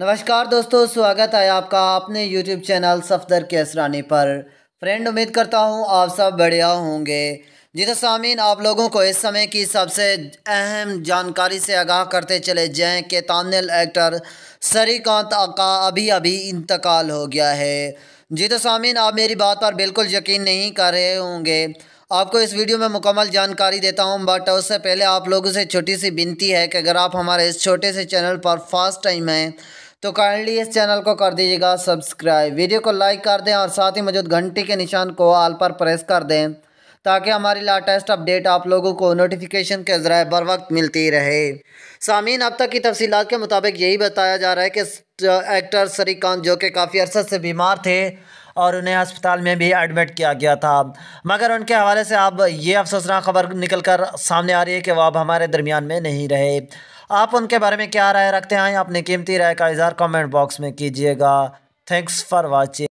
नमस्कार दोस्तों स्वागत है आपका अपने यूट्यूब चैनल सफदर के असरानी पर फ्रेंड उम्मीद करता हूँ आप सब बढ़िया होंगे जी तो सामीन आप लोगों को इस समय की सबसे अहम जानकारी से आगाह करते चले जाएं कि तामिल एक्टर श्रीकांत का अभी अभी इंतकाल हो गया है जी तो सामीन आप मेरी बात पर बिल्कुल यकीन नहीं कर रहे होंगे आपको इस वीडियो में मुकम्मल जानकारी देता हूं बट उससे पहले आप लोगों से छोटी सी विनती है कि अगर आप हमारे इस छोटे से चैनल पर फर्स्ट टाइम हैं तो काइंडली इस चैनल को कर दीजिएगा सब्सक्राइब वीडियो को लाइक कर दें और साथ ही मौजूद घंटी के निशान को आल पर प्रेस कर दें ताकि हमारी लाटेस्ट अपडेट आप लोगों को नोटिफिकेशन के ज़रिए बर वक्त मिलती रहे सामीन अब तक की तफसीत के मुताबिक यही बताया जा रहा है कि एक्टर uh, श्रीकांत जो कि काफ़ी अर्सद से बीमार थे और उन्हें अस्पताल में भी एडमिट किया गया था मगर उनके हवाले से अब ये अफसोसनाक खबर निकल कर सामने आ रही है कि वह अब हमारे दरमियान में नहीं रहे आप उनके बारे में क्या राय रखते हैं अपनी कीमती राय का इजहार कमेंट बॉक्स में कीजिएगा थैंक्स फॉर वॉचिंग